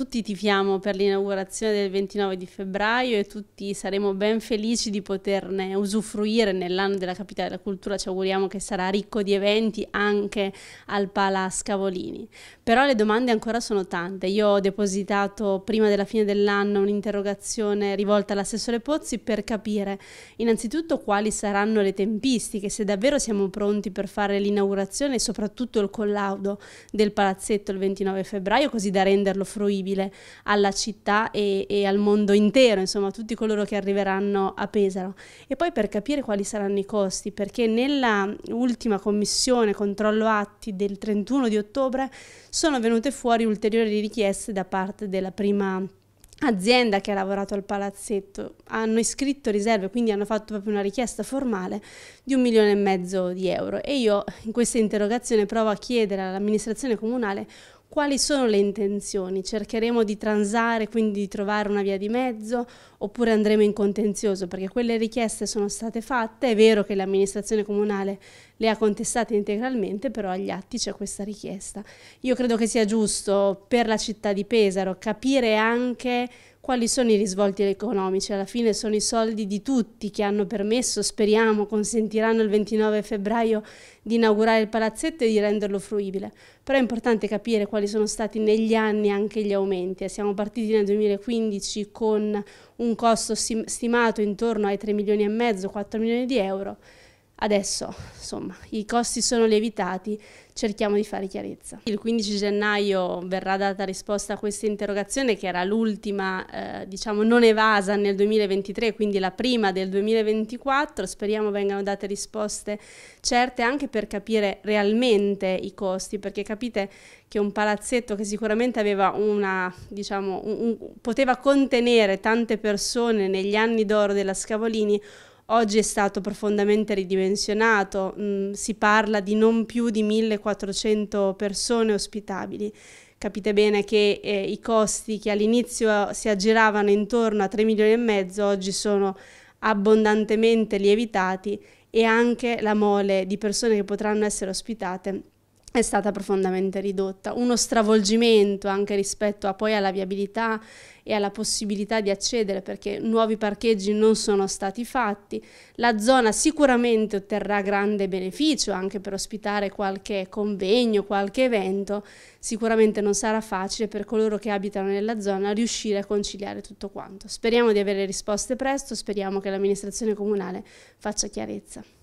tutti tifiamo per l'inaugurazione del 29 di febbraio e tutti saremo ben felici di poterne usufruire nell'anno della capitale della cultura. Ci auguriamo che sarà ricco di eventi anche al Palazzo Scavolini. Però le domande ancora sono tante. Io ho depositato prima della fine dell'anno un'interrogazione rivolta all'assessore Pozzi per capire innanzitutto quali saranno le tempistiche, se davvero siamo pronti per fare l'inaugurazione e soprattutto il collaudo del palazzetto il 29 febbraio, così da renderlo fruibile accessibile alla città e, e, al mondo intero, insomma a tutti coloro che arriveranno a Pesaro. E poi per capire quali saranno i costi, perché nella ultima commissione controllo atti del 31 di ottobre sono venute fuori ulteriori richieste da parte della prima azienda che ha lavorato al palazzetto hanno iscritto riserve, quindi hanno fatto proprio una richiesta formale di un milione e mezzo di euro e io in questa interrogazione provo a chiedere all'amministrazione comunale quali sono le intenzioni? Cercheremo di transare, quindi di trovare una via di mezzo, oppure andremo in contenzioso? Perché quelle richieste sono state fatte, è vero che l'amministrazione comunale le ha contestate integralmente, però agli atti c'è questa richiesta. Io credo che sia giusto per la città di Pesaro capire anche quali sono i risvolti economici? Alla fine sono i soldi di tutti che hanno permesso, speriamo, consentiranno il 29 febbraio di inaugurare il palazzetto e di renderlo fruibile. Però è importante capire quali sono stati negli anni anche gli aumenti. Siamo partiti nel 2015 con un costo stimato intorno ai 3 milioni e mezzo, 4 milioni di euro Adesso, insomma, i costi sono lievitati, cerchiamo di fare chiarezza. Il 15 gennaio verrà data risposta a questa interrogazione che era l'ultima, eh, diciamo, non evasa nel 2023, quindi la prima del 2024. Speriamo vengano date risposte certe anche per capire realmente i costi, perché capite che un palazzetto che sicuramente aveva una, diciamo, un, un, poteva contenere tante persone negli anni d'oro della Scavolini, oggi è stato profondamente ridimensionato, mm, si parla di non più di 1400 persone ospitabili. Capite bene che eh, i costi che all'inizio si aggiravano intorno a 3 milioni e mezzo oggi sono abbondantemente lievitati e anche la mole di persone che potranno essere ospitate è stata profondamente ridotta, uno stravolgimento anche rispetto a, poi alla viabilità e alla possibilità di accedere perché nuovi parcheggi non sono stati fatti. La zona sicuramente otterrà grande beneficio anche per ospitare qualche convegno, qualche evento, sicuramente non sarà facile per coloro che abitano nella zona riuscire a conciliare tutto quanto. Speriamo di avere risposte presto, speriamo che l'amministrazione comunale faccia chiarezza.